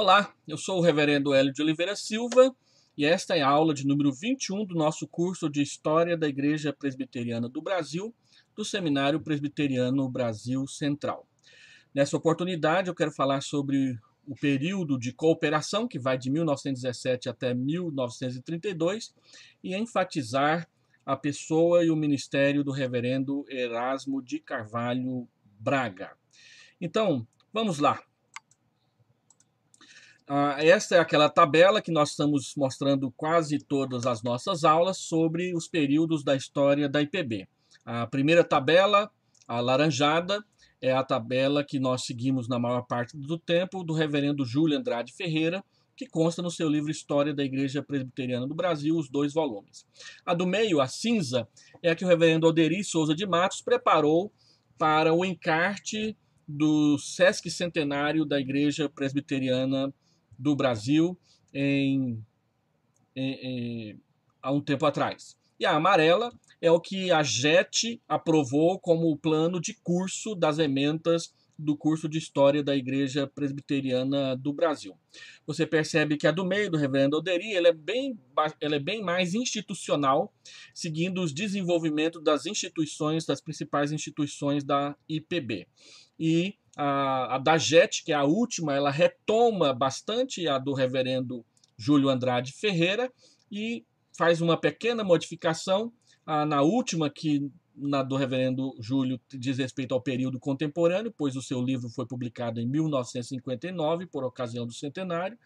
Olá, eu sou o reverendo Hélio de Oliveira Silva e esta é a aula de número 21 do nosso curso de História da Igreja Presbiteriana do Brasil, do Seminário Presbiteriano Brasil Central. Nessa oportunidade eu quero falar sobre o período de cooperação, que vai de 1917 até 1932, e enfatizar a pessoa e o ministério do reverendo Erasmo de Carvalho Braga. Então, vamos lá. Ah, esta é aquela tabela que nós estamos mostrando quase todas as nossas aulas sobre os períodos da história da IPB. A primeira tabela, a laranjada, é a tabela que nós seguimos na maior parte do tempo do reverendo Júlio Andrade Ferreira, que consta no seu livro História da Igreja Presbiteriana do Brasil, os dois volumes. A do meio, a cinza, é a que o reverendo Alderi Souza de Matos preparou para o encarte do Centenário da Igreja Presbiteriana Brasil do Brasil em, em, em, há um tempo atrás. E a amarela é o que a JET aprovou como o plano de curso das ementas do curso de História da Igreja Presbiteriana do Brasil. Você percebe que a do meio, do Reverendo Alderi, ela é bem, ela é bem mais institucional, seguindo os desenvolvimentos das instituições, das principais instituições da IPB. E a, a da JET, que é a última, ela retoma bastante a do reverendo Júlio Andrade Ferreira e faz uma pequena modificação na última, que na do reverendo Júlio diz respeito ao período contemporâneo, pois o seu livro foi publicado em 1959, por ocasião do centenário,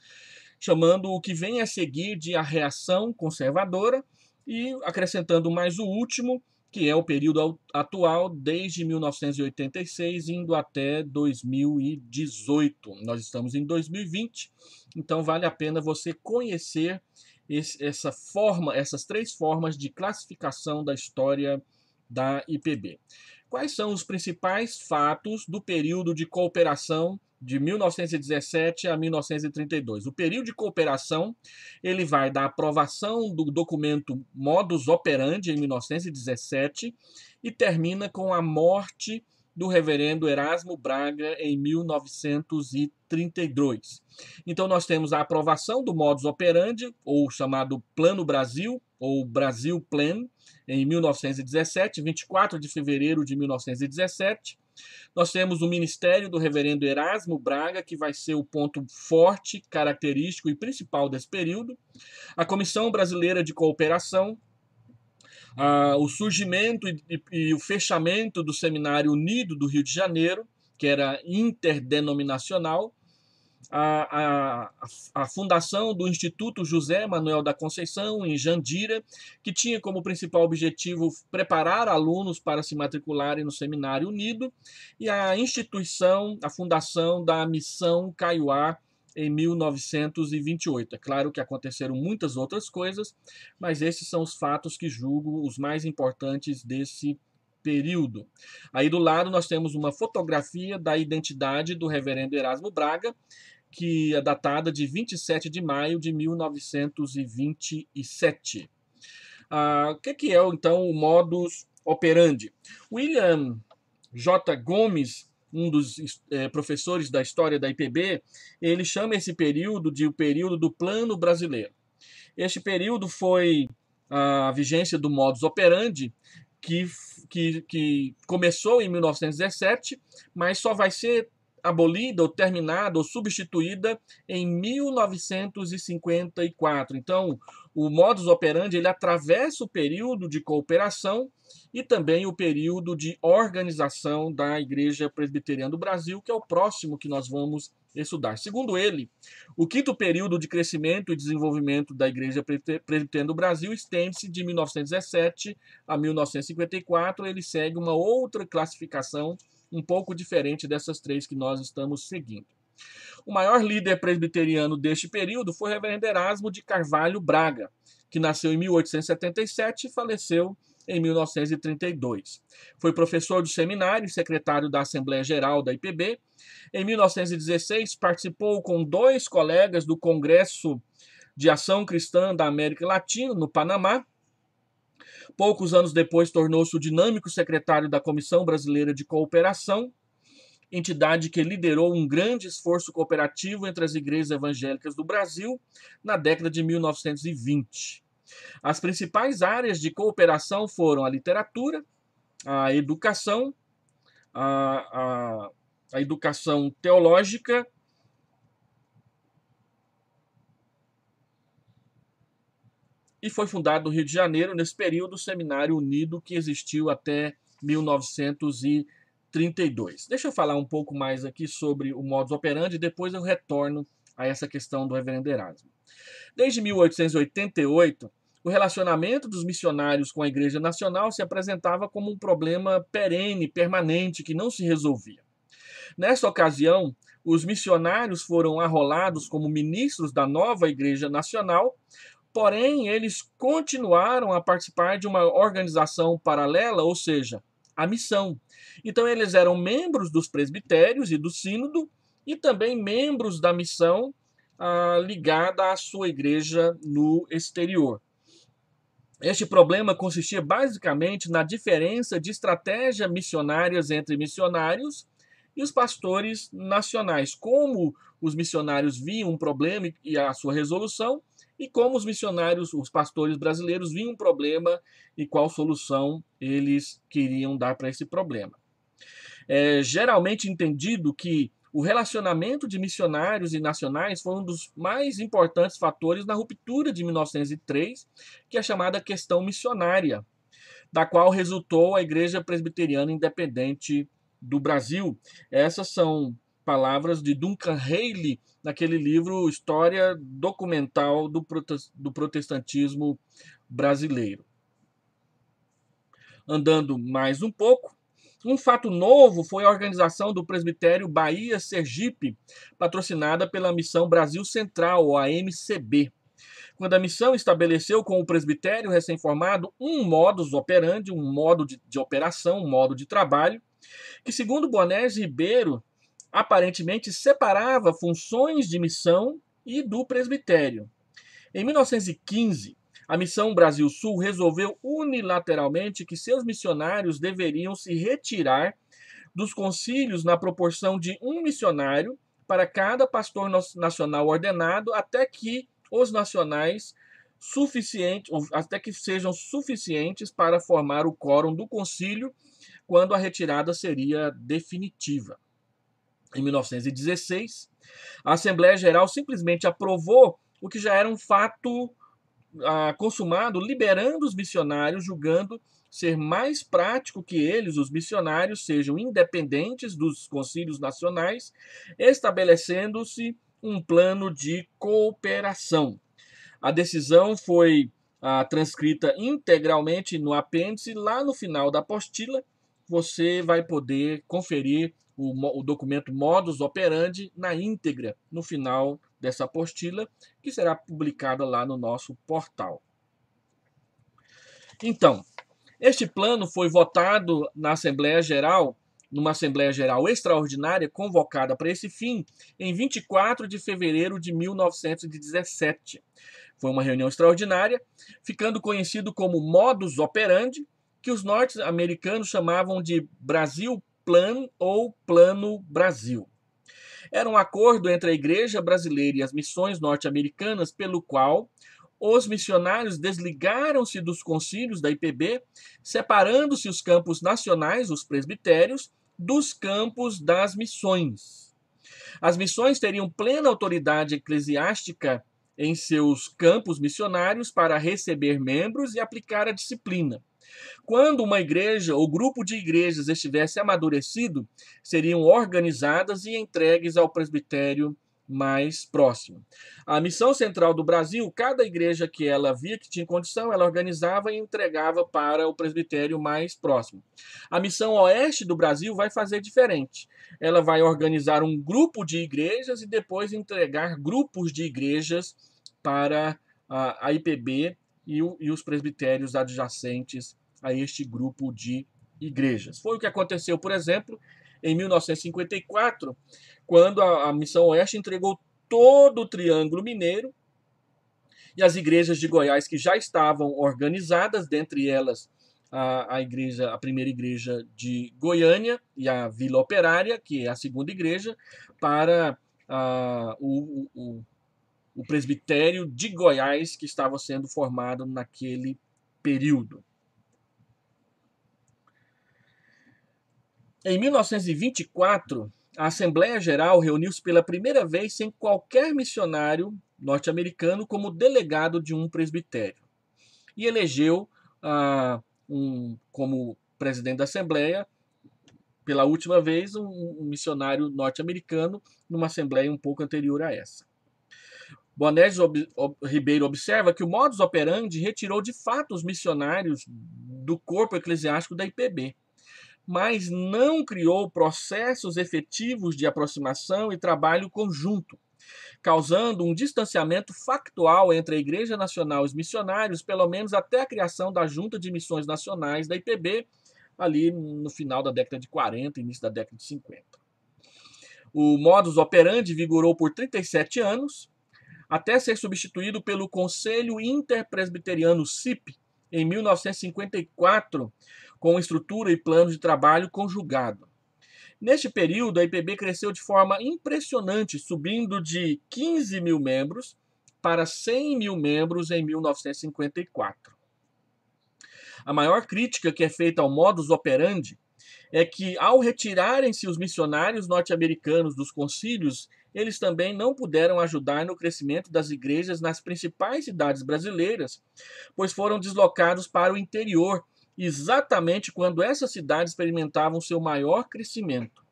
chamando o que vem a seguir de a reação conservadora e acrescentando mais o último, que é o período atual desde 1986 indo até 2018. Nós estamos em 2020, então vale a pena você conhecer esse, essa forma, essas três formas de classificação da história da IPB. Quais são os principais fatos do período de cooperação de 1917 a 1932. O período de cooperação ele vai da aprovação do documento Modus Operandi em 1917 e termina com a morte do reverendo Erasmo Braga em 1932. Então nós temos a aprovação do Modus Operandi ou chamado Plano Brasil ou Brasil Plan, em 1917, 24 de fevereiro de 1917. Nós temos o ministério do reverendo Erasmo Braga, que vai ser o ponto forte, característico e principal desse período. A Comissão Brasileira de Cooperação, ah, o surgimento e, e, e o fechamento do Seminário Unido do Rio de Janeiro, que era interdenominacional, a, a, a, fundação do Instituto José Manuel da Conceição, em Jandira, que tinha como principal objetivo preparar alunos para se matricularem no Seminário Unido, e a instituição, a fundação da Missão Caiuá, em 1928. É claro que aconteceram muitas outras coisas, mas esses são os fatos que julgo os mais importantes desse período. Aí do lado nós temos uma fotografia da identidade do reverendo Erasmo Braga que é datada de 27 de maio de 1927. Ah, o ah, que, que é, então, o modus operandi? William J. Gomes, um dos é, professores da história da IPB, ele chama esse período de o período do Plano Brasileiro. Este período foi a vigência do modus operandi, que, que, que começou em 1917, mas só vai ser abolida ou terminada ou substituída em 1954. Então, o modus operandi ele atravessa o período de cooperação e também o período de organização da Igreja Presbiteriana do Brasil, que é o próximo que nós vamos estudar. Segundo ele, o quinto período de crescimento e desenvolvimento da Igreja Presbiteriana do Brasil estende-se de 1917 a 1954. Ele segue uma outra classificação um pouco diferente dessas três que nós estamos seguindo. O maior líder presbiteriano deste período foi o reverendo Erasmo de Carvalho Braga, que nasceu em 1877 e faleceu em 1932. Foi professor do seminário e secretário da Assembleia Geral da IPB. Em 1916, participou com dois colegas do Congresso de Ação Cristã da América Latina, no Panamá, Poucos anos depois, tornou-se o dinâmico secretário da Comissão Brasileira de Cooperação, entidade que liderou um grande esforço cooperativo entre as igrejas evangélicas do Brasil na década de 1920. As principais áreas de cooperação foram a literatura, a educação, a, a, a educação teológica e foi fundado no Rio de Janeiro, nesse período, o Seminário Unido, que existiu até 1932. Deixa eu falar um pouco mais aqui sobre o modus operandi, depois eu retorno a essa questão do reverendo Erasmo. Desde 1888, o relacionamento dos missionários com a Igreja Nacional se apresentava como um problema perene, permanente, que não se resolvia. Nessa ocasião, os missionários foram arrolados como ministros da nova Igreja Nacional, Porém, eles continuaram a participar de uma organização paralela, ou seja, a missão. Então, eles eram membros dos presbitérios e do sínodo e também membros da missão ah, ligada à sua igreja no exterior. Este problema consistia basicamente na diferença de estratégia missionárias entre missionários e os pastores nacionais. Como os missionários viam um problema e a sua resolução, e como os missionários, os pastores brasileiros viam um problema e qual solução eles queriam dar para esse problema. É geralmente entendido que o relacionamento de missionários e nacionais foi um dos mais importantes fatores na ruptura de 1903, que é a chamada questão missionária, da qual resultou a Igreja Presbiteriana Independente do Brasil. Essas são palavras de Duncan Haley naquele livro História Documental do Protestantismo Brasileiro. Andando mais um pouco, um fato novo foi a organização do presbitério Bahia Sergipe, patrocinada pela Missão Brasil Central, ou AMCB. Quando a missão estabeleceu com o presbitério recém-formado um modus operandi, um modo de, de, operação, um modo de trabalho, que, segundo Bonés Ribeiro, aparentemente separava funções de missão e do presbitério. Em 1915, a Missão Brasil Sul resolveu unilateralmente que seus missionários deveriam se retirar dos concílios na proporção de um missionário para cada pastor nacional ordenado até que os nacionais suficientes, até que sejam suficientes para formar o quórum do concílio quando a retirada seria definitiva em 1916, a Assembleia Geral simplesmente aprovou o que já era um fato ah, consumado, liberando os missionários, julgando ser mais prático que eles, os missionários, sejam independentes dos concílios nacionais, estabelecendo-se um plano de cooperação. A decisão foi ah, transcrita integralmente no apêndice, lá no final da apostila, você vai poder conferir o, o documento Modus Operandi na íntegra no final dessa apostila, que será publicada lá no nosso portal. Então, este plano foi votado na Assembleia Geral, numa Assembleia Geral extraordinária convocada para esse fim, em 24 de fevereiro de 1917. Foi uma reunião extraordinária, ficando conhecido como modus operandi, que os norte-americanos chamavam de Brasil Plan ou Plano Brasil. Era um acordo entre a Igreja Brasileira e as missões norte-americanas pelo qual os missionários desligaram-se dos concílios da IPB, separando-se os campos nacionais, os presbitérios, dos campos das missões. As missões teriam plena autoridade eclesiástica em seus campos missionários para receber membros e aplicar a disciplina. Quando uma igreja ou grupo de igrejas estivesse amadurecido, seriam organizadas e entregues ao presbitério mais próximo. A missão central do Brasil, cada igreja que ela via que tinha condição, ela organizava e entregava para o presbitério mais próximo. A missão oeste do Brasil vai fazer diferente. Ela vai organizar um grupo de igrejas e depois entregar grupos de igrejas para a, IPB e, o, e os presbitérios adjacentes a este grupo de igrejas. Foi o que aconteceu, por exemplo, em 1954, quando a, a Missão Oeste entregou todo o Triângulo Mineiro e as igrejas de Goiás que já estavam organizadas, dentre elas a, a, igreja, a primeira igreja de Goiânia e a Vila Operária, que é a segunda igreja, para a, ah, o, o, o presbitério de Goiás que estava sendo formado naquele período. Em 1924, a Assembleia Geral reuniu-se pela primeira vez sem qualquer missionário norte-americano como delegado de um presbitério e elegeu ah, um, como presidente da Assembleia, pela última vez, um, um missionário norte-americano numa Assembleia um pouco anterior a essa. Bonés Ob Ob Ribeiro observa que o modus operandi retirou de fato os missionários do corpo eclesiástico da IPB, mas não criou processos efetivos de aproximação e trabalho conjunto, causando um distanciamento factual entre a Igreja Nacional e os missionários, pelo menos até a criação da Junta de Missões Nacionais da IPB, ali no final da década de 40, início da década de 50. O modus operandi vigorou por 37 anos até ser substituído pelo Conselho Interpresbiteriano CIP em 1954, com estrutura e plano de trabalho conjugado. Neste período, a IPB cresceu de forma impressionante, subindo de 15 mil membros para 100 mil membros em 1954. A maior crítica que é feita ao modus operandi é que, ao retirarem-se os missionários norte-americanos dos concílios eles também não puderam ajudar no crescimento das igrejas nas principais cidades brasileiras, pois foram deslocados para o interior, exatamente quando essas cidades experimentavam seu maior crescimento.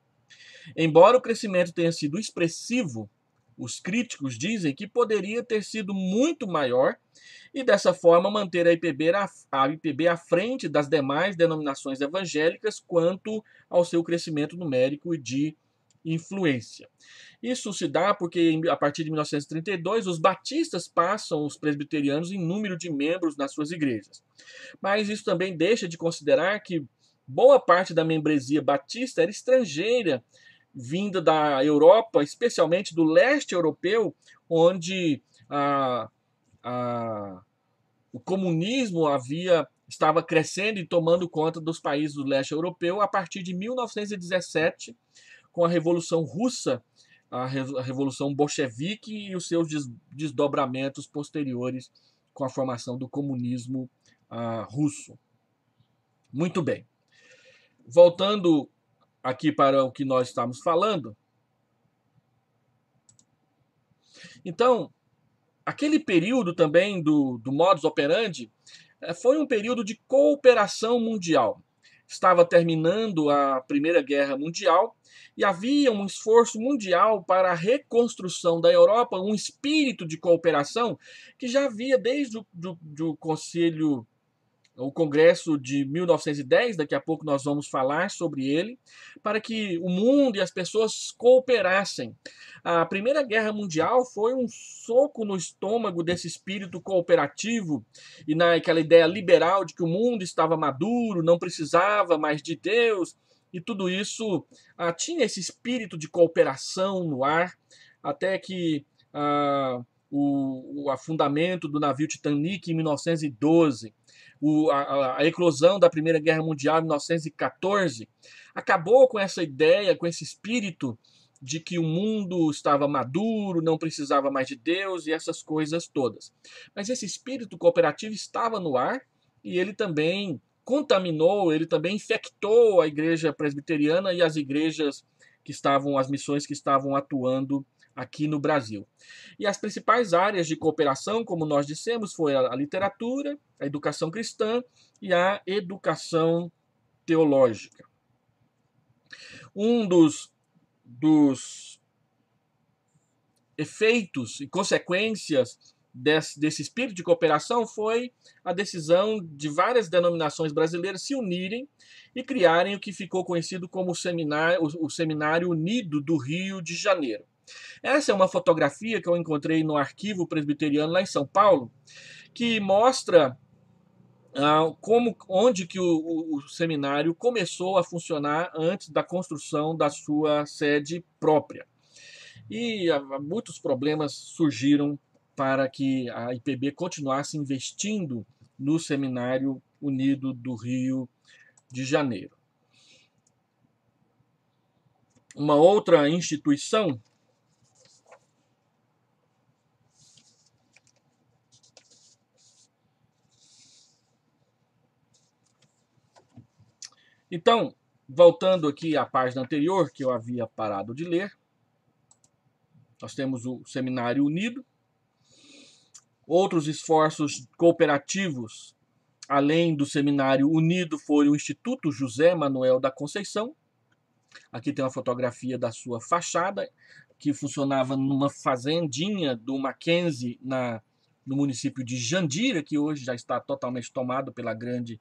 Embora o crescimento tenha sido expressivo, os críticos dizem que poderia ter sido muito maior e, dessa forma, manter a IPB, a, a IPB à frente das demais denominações evangélicas quanto ao seu crescimento numérico e de influência. Isso se dá porque, a partir de 1932, os batistas passam os presbiterianos em número de membros nas suas igrejas. Mas isso também deixa de considerar que boa parte da membresia batista era estrangeira, vinda da Europa, especialmente do leste europeu, onde a, a, o comunismo havia estava crescendo e tomando conta dos países do leste europeu a partir de 1917 com a Revolução Russa, a, Re a Revolução Bolchevique e os seus des desdobramentos posteriores com a formação do comunismo uh, russo. Muito bem. Voltando aqui para o que nós estamos falando. Então, aquele período também do, do modus operandi eh, foi um período de cooperação mundial. Estava terminando a Primeira Guerra Mundial e havia um esforço mundial para a reconstrução da Europa, um espírito de cooperação que já havia desde o do, do Conselho o Congresso de 1910, daqui a pouco nós vamos falar sobre ele, para que o mundo e as pessoas cooperassem. A Primeira Guerra Mundial foi um soco no estômago desse espírito cooperativo e naquela ideia liberal de que o mundo estava maduro, não precisava mais de Deus, e tudo isso ah, tinha esse espírito de cooperação no ar, até que. Ah, o, o afundamento do navio Titanic em 1912 o, a, a eclosão da Primeira Guerra Mundial em 1914, acabou com essa ideia, com esse espírito de que o mundo estava maduro, não precisava mais de Deus e essas coisas todas. Mas esse espírito cooperativo estava no ar e ele também contaminou, ele também infectou a igreja presbiteriana e as igrejas que estavam, as missões que estavam atuando aqui no Brasil. E as principais áreas de cooperação, como nós dissemos, foi a literatura, a educação cristã e a educação teológica. Um dos, dos efeitos e consequências desse, desse espírito de cooperação foi a decisão de várias denominações brasileiras se unirem e criarem o que ficou conhecido como o Seminário, o Seminário Unido do Rio de Janeiro. Essa é uma fotografia que eu encontrei no arquivo presbiteriano lá em São Paulo, que mostra ah, como, onde que o, o seminário começou a funcionar antes da construção da sua sede própria. E ah, muitos problemas surgiram para que a IPB continuasse investindo no Seminário Unido do Rio de Janeiro. Uma outra instituição Então, voltando aqui à página anterior que eu havia parado de ler, nós temos o Seminário Unido, outros esforços cooperativos além do Seminário Unido foi o Instituto José Manuel da Conceição. Aqui tem uma fotografia da sua fachada, que funcionava numa fazendinha do Mackenzie, na, no município de Jandira, que hoje já está totalmente tomado pela grande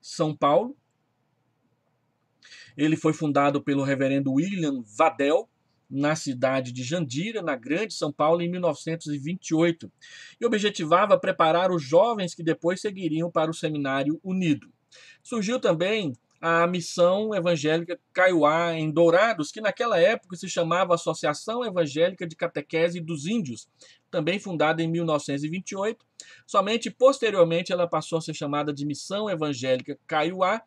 São Paulo. Ele foi fundado pelo reverendo William Vadel, na cidade de Jandira, na Grande São Paulo, em 1928, e objetivava preparar os jovens que depois seguiriam para o Seminário Unido. Surgiu também a missão evangélica Caiuá em Dourados, que naquela época se chamava Associação Evangélica de Catequese dos Índios, também fundada em 1928. Somente posteriormente ela passou a ser chamada de Missão Evangélica Caiuá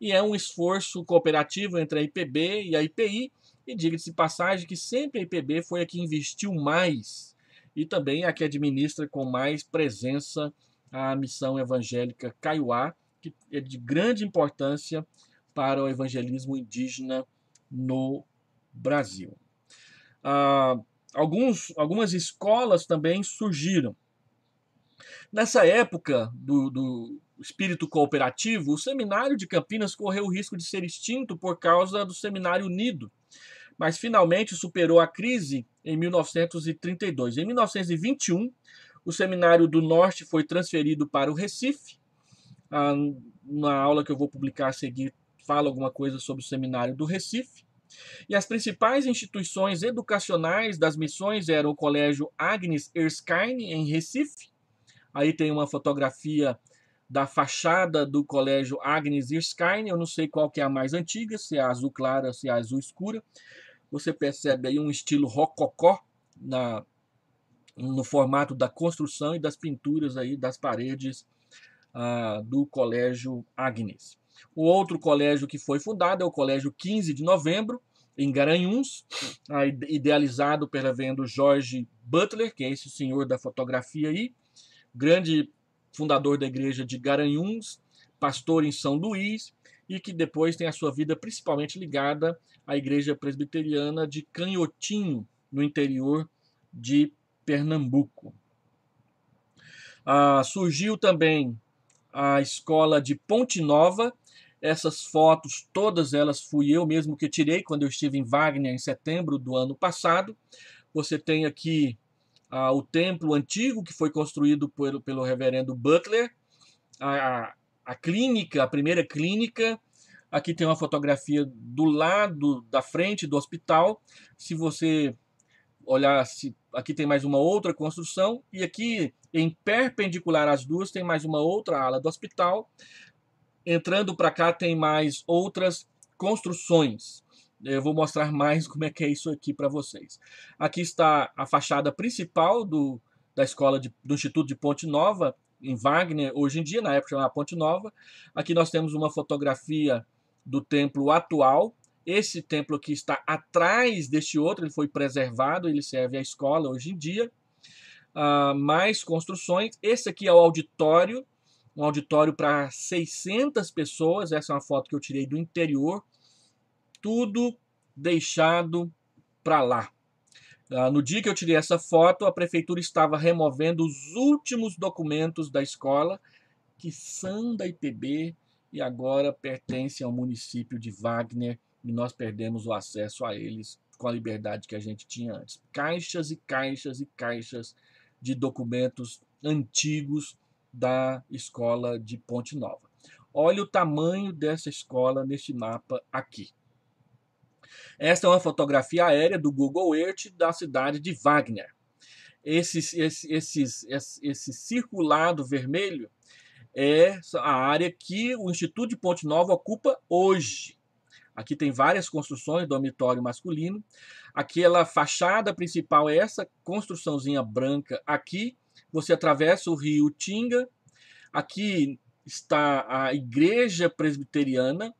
e é um esforço cooperativo entre a IPB e a IPI. E diga-se passagem que sempre a IPB foi a que investiu mais e também a que administra com mais presença a Missão Evangélica Caiuá, que é de grande importância para o evangelismo indígena no Brasil. Ah, alguns, algumas escolas também surgiram. Nessa época do, do espírito cooperativo, o seminário de Campinas correu o risco de ser extinto por causa do Seminário Unido, mas finalmente superou a crise em 1932. Em 1921, o Seminário do Norte foi transferido para o Recife. Ah, na aula que eu vou publicar a seguir, falo alguma coisa sobre o Seminário do Recife. E as principais instituições educacionais das missões eram o Colégio Agnes Erskine, em Recife. Aí tem uma fotografia da fachada do Colégio Agnes Erskine. Eu não sei qual que é a mais antiga, se é a azul clara, se é a azul escura. Você percebe aí um estilo rococó na, no formato da construção e das pinturas aí das paredes ah, do Colégio Agnes. O outro colégio que foi fundado é o Colégio 15 de Novembro, em Garanhuns, ah, idealizado pela vendo Jorge Butler, que é esse senhor da fotografia aí, grande fundador da igreja de Garanhuns, pastor em São Luís, e que depois tem a sua vida principalmente ligada à igreja presbiteriana de Canhotinho, no interior de Pernambuco. Ah, surgiu também a escola de Ponte Nova, essas fotos, todas elas fui eu mesmo que tirei quando eu estive em Wagner em setembro do ano passado. Você tem aqui ah, o templo antigo que foi construído pelo, pelo reverendo Butler, a, a, a clínica, a primeira clínica. Aqui tem uma fotografia do lado da frente do hospital. Se você olhar, se, aqui tem mais uma outra construção. E aqui, em perpendicular às duas, tem mais uma outra ala do hospital. Entrando para cá tem mais outras construções. Eu vou mostrar mais como é que é isso aqui para vocês. Aqui está a fachada principal do, da escola de, do Instituto de Ponte Nova, em Wagner, hoje em dia, na época chamava Ponte Nova. Aqui nós temos uma fotografia do templo atual. Esse templo aqui está atrás deste outro, ele foi preservado, ele serve à escola hoje em dia. Uh, mais construções. Esse aqui é o auditório um auditório para 600 pessoas. Essa é uma foto que eu tirei do interior. Tudo deixado para lá. Ah, no dia que eu tirei essa foto, a prefeitura estava removendo os últimos documentos da escola, que são da IPB e agora pertencem ao município de Wagner, e nós perdemos o acesso a eles com a liberdade que a gente tinha antes. Caixas e caixas e caixas de documentos antigos da escola de Ponte Nova. Olha o tamanho dessa escola neste mapa aqui. Esta é uma fotografia aérea do Google Earth da cidade de Wagner. Esse, esse, esse, esse, esse circulado vermelho é a área que o Instituto de Ponte Nova ocupa hoje. Aqui tem várias construções, dormitório masculino. Aquela fachada principal é essa construçãozinha branca aqui você atravessa o rio Tinga. Aqui está a igreja presbiteriana.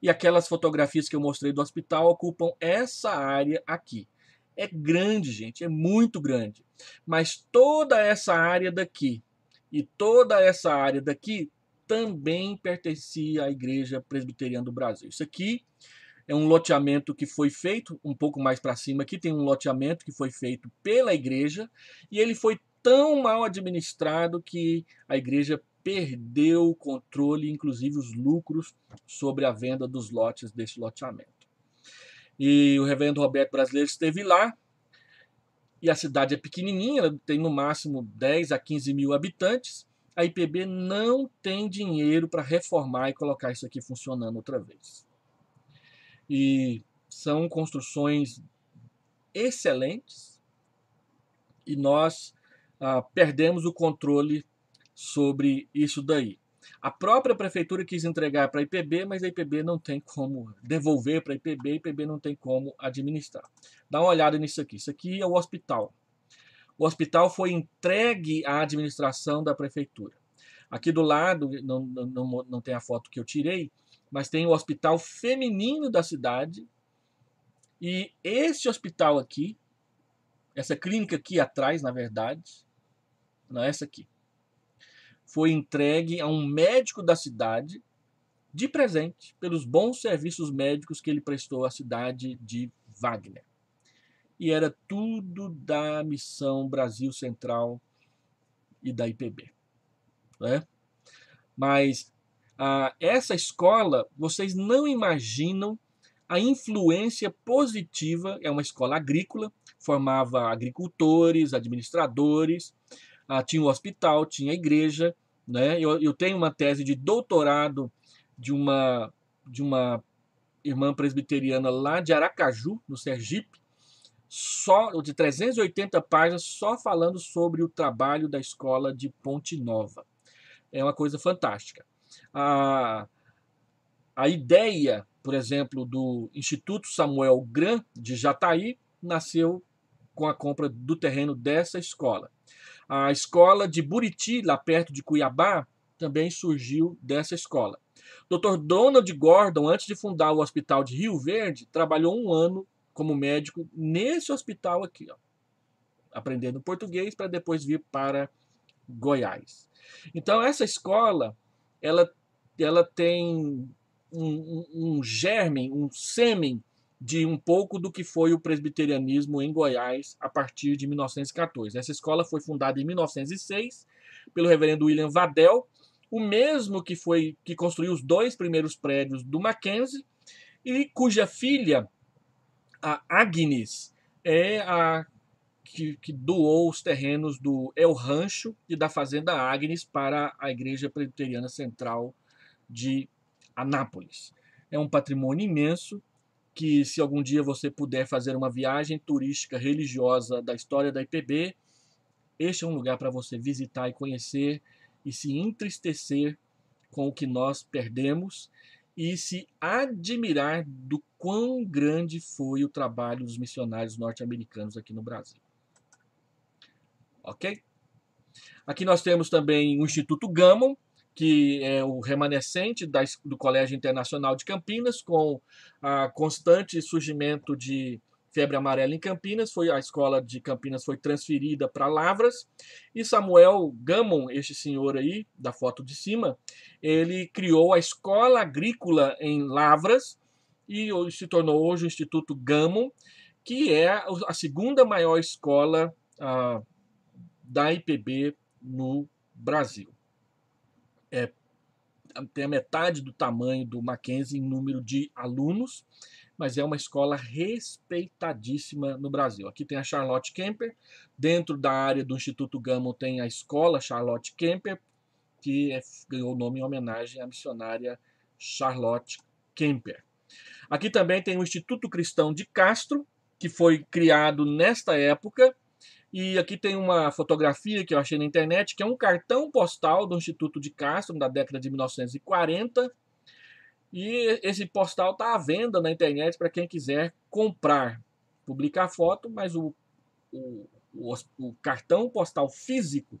E aquelas fotografias que eu mostrei do hospital ocupam essa área aqui. É grande, gente, é muito grande. Mas toda essa área daqui e toda essa área daqui também pertencia à Igreja Presbiteriana do Brasil. Isso aqui é um loteamento que foi feito, um pouco mais para cima aqui tem um loteamento que foi feito pela igreja e ele foi tão mal administrado que a igreja perdeu o controle, inclusive os lucros, sobre a venda dos lotes desse loteamento. E o reverendo Roberto Brasileiro esteve lá, e a cidade é pequenininha, tem no máximo 10 a 15 mil habitantes. A IPB não tem dinheiro para reformar e colocar isso aqui funcionando outra vez. E são construções excelentes, e nós ah, perdemos o controle sobre isso daí. A própria prefeitura quis entregar para a IPB, mas a IPB não tem como devolver para a IPB, a IPB não tem como administrar. Dá uma olhada nisso aqui. Isso aqui é o hospital. O hospital foi entregue à administração da prefeitura. Aqui do lado, não, não, não tem a foto que eu tirei, mas tem o hospital feminino da cidade. E esse hospital aqui, essa clínica aqui atrás, na verdade, não é essa aqui, foi entregue a um médico da cidade de presente pelos bons serviços médicos que ele prestou à cidade de Wagner. E era tudo da missão Brasil Central e da IPB. Né? Mas ah, essa escola, vocês não imaginam a influência positiva, é uma escola agrícola, formava agricultores, administradores, ah, tinha o hospital, tinha a igreja. Né? Eu, eu tenho uma tese de doutorado de uma, de uma irmã presbiteriana lá de Aracaju, no Sergipe, só de 380 páginas só falando sobre o trabalho da escola de Ponte Nova. É uma coisa fantástica. A, a ideia, por exemplo, do Instituto Samuel Gran de Jataí nasceu com a compra do terreno dessa escola. A escola de Buriti, lá perto de Cuiabá, também surgiu dessa escola. Dr. Donald Gordon, antes de fundar o Hospital de Rio Verde, trabalhou um ano como médico nesse hospital aqui, ó, aprendendo português para depois vir para Goiás. Então essa escola, ela, ela tem um, um, um germe, um sêmen de um pouco do que foi o presbiterianismo em Goiás a partir de 1914. Essa escola foi fundada em 1906 pelo reverendo William Vadel, o mesmo que foi que construiu os dois primeiros prédios do Mackenzie e cuja filha a Agnes é a que, que doou os terrenos do El Rancho e da fazenda Agnes para a Igreja Presbiteriana Central de Anápolis. É um patrimônio imenso que se algum dia você puder fazer uma viagem turística religiosa da história da IPB, este é um lugar para você visitar e conhecer e se entristecer com o que nós perdemos e se admirar do quão grande foi o trabalho dos missionários norte-americanos aqui no Brasil. Ok? Aqui nós temos também o Instituto Gammon, que é o remanescente do Colégio Internacional de Campinas, com a constante surgimento de febre amarela em Campinas, foi a escola de Campinas foi transferida para Lavras, e Samuel Gamon, este senhor aí da foto de cima, ele criou a escola agrícola em Lavras e se tornou hoje o Instituto Gamon, que é a segunda maior escola ah, da IPB no Brasil é, tem a metade do tamanho do Mackenzie em número de alunos, mas é uma escola respeitadíssima no Brasil. Aqui tem a Charlotte Kemper, dentro da área do Instituto Gamo tem a escola Charlotte Kemper, que é, ganhou o nome em homenagem à missionária Charlotte Kemper. Aqui também tem o Instituto Cristão de Castro, que foi criado nesta época e aqui tem uma fotografia que eu achei na internet, que é um cartão postal do Instituto de Castro, da década de 1940. E esse postal está à venda na internet para quem quiser comprar. Publica a foto, mas o, o, o, o cartão postal físico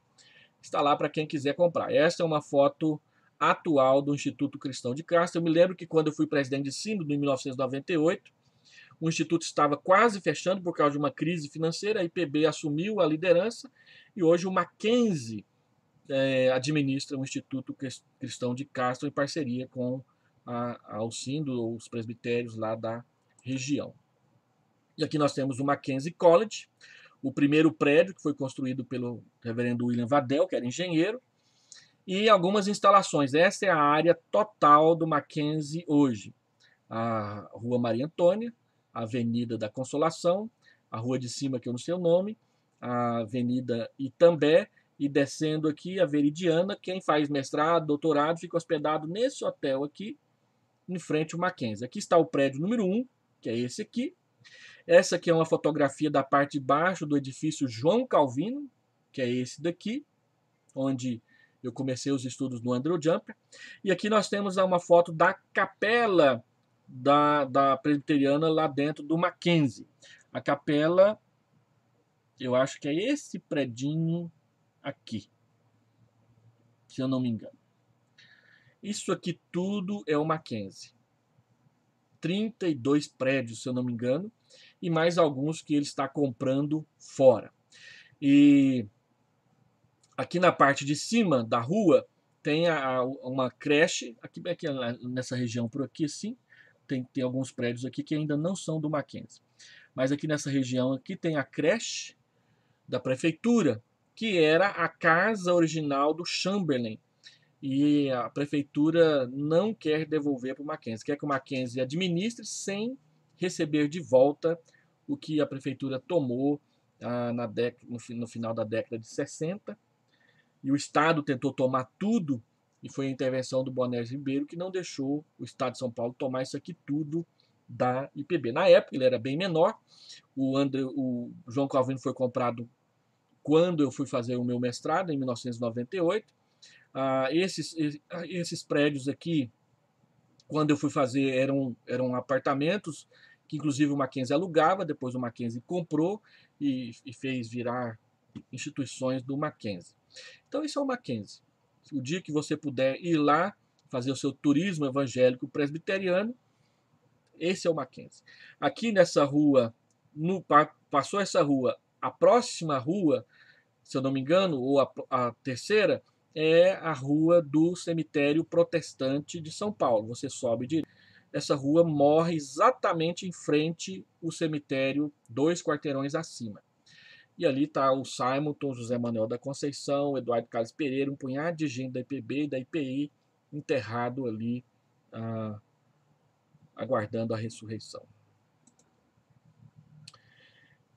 está lá para quem quiser comprar. essa é uma foto atual do Instituto Cristão de Castro. Eu me lembro que quando eu fui presidente de sínodo, em 1998, o instituto estava quase fechando por causa de uma crise financeira, a IPB assumiu a liderança e hoje o Mackenzie é, administra o Instituto Cristão de Castro em parceria com a, a Alcindo, os presbitérios lá da região. E aqui nós temos o Mackenzie College, o primeiro prédio que foi construído pelo reverendo William Vadel, que era engenheiro, e algumas instalações. Essa é a área total do Mackenzie hoje. A Rua Maria Antônia, Avenida da Consolação, a rua de cima que eu não sei o nome, a Avenida Itambé, e descendo aqui a Veridiana, quem faz mestrado, doutorado, fica hospedado nesse hotel aqui, em frente ao Mackenzie. Aqui está o prédio número 1, que é esse aqui. Essa aqui é uma fotografia da parte de baixo do edifício João Calvino, que é esse daqui, onde eu comecei os estudos do Andrew Jumper. E aqui nós temos uma foto da capela da, da presbiteriana lá dentro do Mackenzie. A capela, eu acho que é esse predinho aqui, se eu não me engano. Isso aqui tudo é o Mackenzie. 32 prédios, se eu não me engano, e mais alguns que ele está comprando fora. E aqui na parte de cima da rua tem a, a, uma creche, aqui, aqui nessa região por aqui assim, tem, tem alguns prédios aqui que ainda não são do Mackenzie. Mas aqui nessa região aqui tem a creche da prefeitura, que era a casa original do Chamberlain. E a prefeitura não quer devolver para o Mackenzie, quer que o Mackenzie administre sem receber de volta o que a prefeitura tomou ah, na dec no, no final da década de 60. E o Estado tentou tomar tudo e foi a intervenção do Bonés Ribeiro que não deixou o Estado de São Paulo tomar isso aqui tudo da IPB. Na época ele era bem menor. O, André, o João Calvino foi comprado quando eu fui fazer o meu mestrado, em 1998. Ah, esses, esses prédios aqui, quando eu fui fazer, eram, eram apartamentos que inclusive o Mackenzie alugava, depois o Mackenzie comprou e, e fez virar instituições do Mackenzie. Então isso é o Mackenzie o dia que você puder ir lá fazer o seu turismo evangélico presbiteriano, esse é o Mackenzie. Aqui nessa rua, no, passou essa rua, a próxima rua, se eu não me engano, ou a, a terceira, é a rua do cemitério protestante de São Paulo. Você sobe de Essa rua morre exatamente em frente ao cemitério, dois quarteirões acima. E ali está o Simon, o José Manuel da Conceição, Eduardo Carlos Pereira, um punhado de gente da IPB e da IPI enterrado ali, ah, aguardando a ressurreição.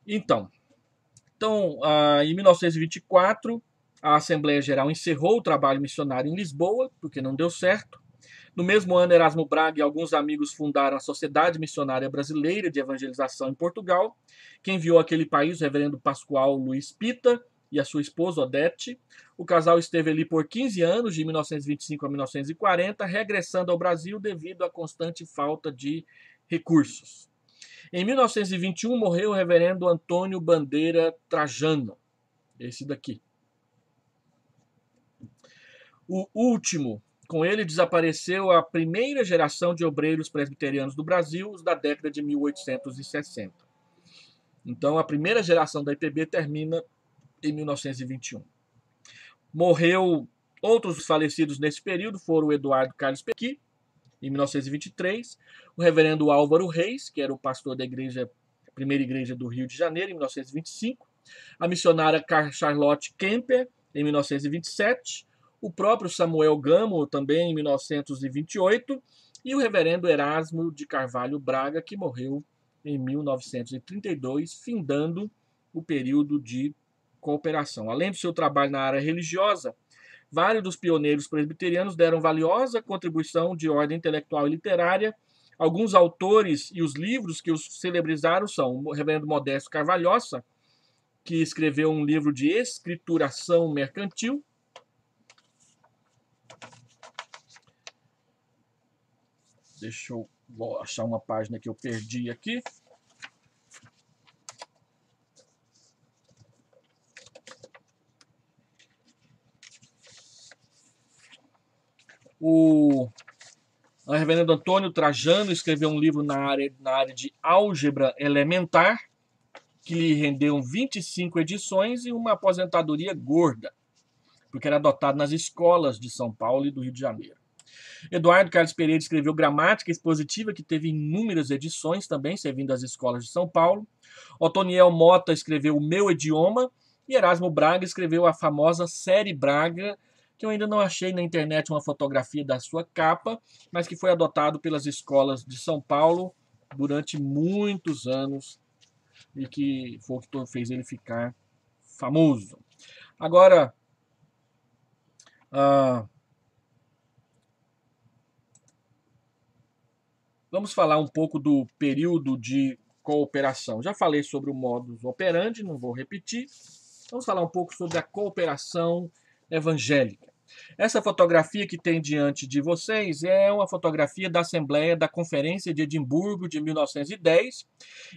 Então, então ah, em 1924, a Assembleia Geral encerrou o trabalho missionário em Lisboa, porque não deu certo. No mesmo ano, Erasmo Braga e alguns amigos fundaram a Sociedade Missionária Brasileira de Evangelização em Portugal, que enviou àquele país o reverendo Pascoal Luiz Pita e a sua esposa Odete. O casal esteve ali por 15 anos, de 1925 a 1940, regressando ao Brasil devido à constante falta de recursos. Em 1921 morreu o reverendo Antônio Bandeira Trajano, esse daqui. O último com ele desapareceu a primeira geração de obreiros presbiterianos do Brasil, os da década de 1860. Então, a primeira geração da IPB termina em 1921. Morreu outros falecidos nesse período foram o Eduardo Carlos Pequi, em 1923, o reverendo Álvaro Reis, que era o pastor da igreja, primeira igreja do Rio de Janeiro, em 1925, a missionária Charlotte Kemper, em 1927, o próprio Samuel Gamo, também em 1928, e o reverendo Erasmo de Carvalho Braga, que morreu em 1932, findando o período de cooperação. Além do seu trabalho na área religiosa, vários dos pioneiros presbiterianos deram valiosa contribuição de ordem intelectual e literária. Alguns autores e os livros que os celebrizaram são o Reverendo Modesto Carvalhosa, que escreveu um livro de escrituração mercantil, Deixa eu achar uma página que eu perdi aqui. O reverendo Antônio Trajano escreveu um livro na área, na área de álgebra elementar, que lhe rendeu 25 edições e uma aposentadoria gorda, porque era adotado nas escolas de São Paulo e do Rio de Janeiro. Eduardo Carlos Pereira escreveu Gramática Expositiva, que teve inúmeras edições também, servindo às escolas de São Paulo. Otoniel Mota escreveu O Meu Idioma. E Erasmo Braga escreveu a famosa Série Braga, que eu ainda não achei na internet uma fotografia da sua capa, mas que foi adotado pelas escolas de São Paulo durante muitos anos e que foi o que fez ele ficar famoso. Agora, ah, Vamos falar um pouco do período de cooperação. Já falei sobre o modus operandi, não vou repetir. Vamos falar um pouco sobre a cooperação evangélica. Essa fotografia que tem diante de vocês é uma fotografia da Assembleia da Conferência de Edimburgo de 1910,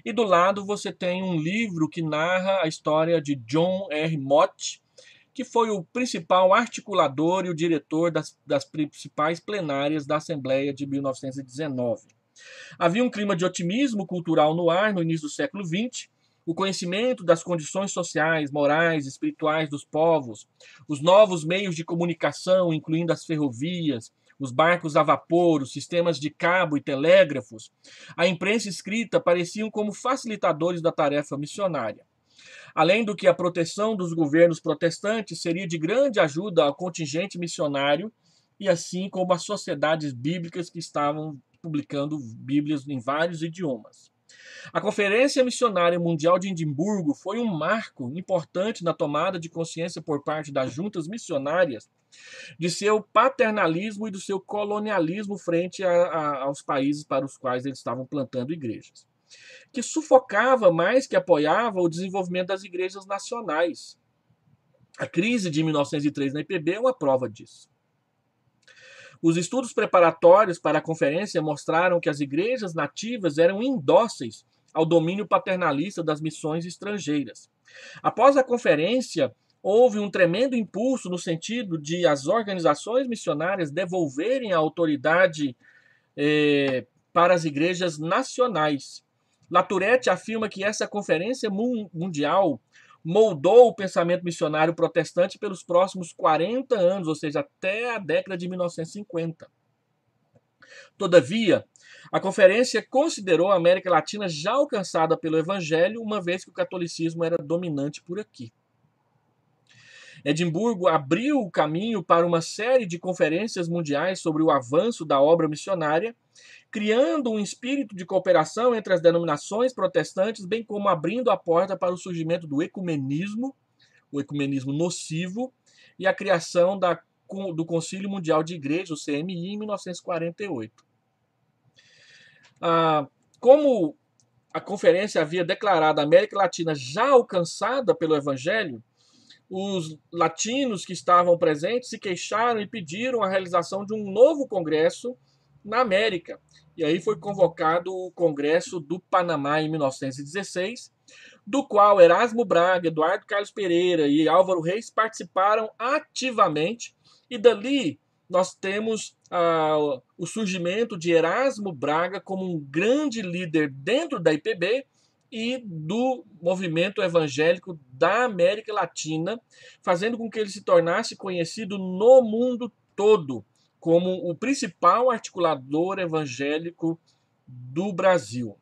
e do lado você tem um livro que narra a história de John R. Mott, que foi o principal articulador e o diretor das, das principais plenárias da Assembleia de 1919. Havia um clima de otimismo cultural no ar no início do século XX. O conhecimento das condições sociais, morais, espirituais dos povos, os novos meios de comunicação, incluindo as ferrovias, os barcos a vapor, os sistemas de cabo e telégrafos, a imprensa escrita pareciam como facilitadores da tarefa missionária. Além do que a proteção dos governos protestantes seria de grande ajuda ao contingente missionário e assim como às sociedades bíblicas que estavam publicando Bíblias em vários idiomas. A Conferência Missionária Mundial de Edimburgo foi um marco importante na tomada de consciência por parte das juntas missionárias de seu paternalismo e do seu colonialismo frente a, a, aos países para os quais eles estavam plantando igrejas, que sufocava mais que apoiava o desenvolvimento das igrejas nacionais. A crise de 1903 na IPB é uma prova disso. Os estudos preparatórios para a conferência mostraram que as igrejas nativas eram indóceis ao domínio paternalista das missões estrangeiras. Após a conferência, houve um tremendo impulso no sentido de as organizações missionárias devolverem a autoridade eh, para as igrejas nacionais. Laturete afirma que essa conferência mundial moldou o pensamento missionário protestante pelos próximos 40 anos, ou seja, até a década de 1950. Todavia, a conferência considerou a América Latina já alcançada pelo Evangelho, uma vez que o catolicismo era dominante por aqui. Edimburgo abriu o caminho para uma série de conferências mundiais sobre o avanço da obra missionária, criando um espírito de cooperação entre as denominações protestantes, bem como abrindo a porta para o surgimento do ecumenismo, o ecumenismo nocivo, e a criação da, do Concílio Mundial de Igrejas o CMI, em 1948. Ah, como a conferência havia declarado a América Latina já alcançada pelo Evangelho, os latinos que estavam presentes se queixaram e pediram a realização de um novo congresso na América. E aí foi convocado o Congresso do Panamá em 1916, do qual Erasmo Braga, Eduardo Carlos Pereira e Álvaro Reis participaram ativamente, e dali nós temos ah, o surgimento de Erasmo Braga como um grande líder dentro da IPB e do movimento evangélico da América Latina, fazendo com que ele se tornasse conhecido no mundo todo como o principal articulador evangélico do Brasil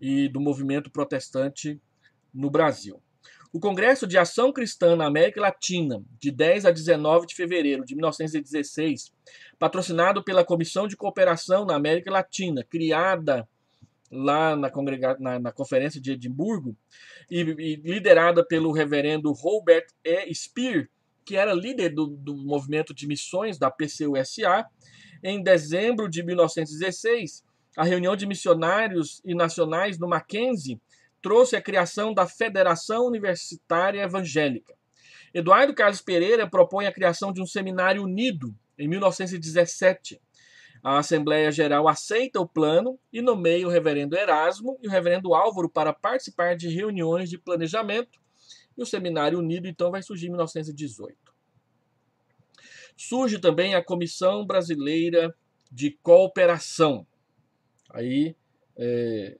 e do movimento protestante no Brasil. O Congresso de Ação Cristã na América Latina, de 10 a 19 de fevereiro de 1916, patrocinado pela Comissão de Cooperação na América Latina, criada lá na, congrega na, na Conferência de Edimburgo, e, e liderada pelo reverendo Robert E. Speer, que era líder do, do movimento de missões da PCUSA, em dezembro de 1916, a reunião de missionários e nacionais no Mackenzie trouxe a criação da Federação Universitária Evangélica. Eduardo Carlos Pereira propõe a criação de um seminário unido em 1917. A Assembleia Geral aceita o plano e nomeia o reverendo Erasmo e o reverendo Álvaro para participar de reuniões de planejamento e o Seminário Unido, então, vai surgir em 1918. Surge também a Comissão Brasileira de Cooperação. Aí, é,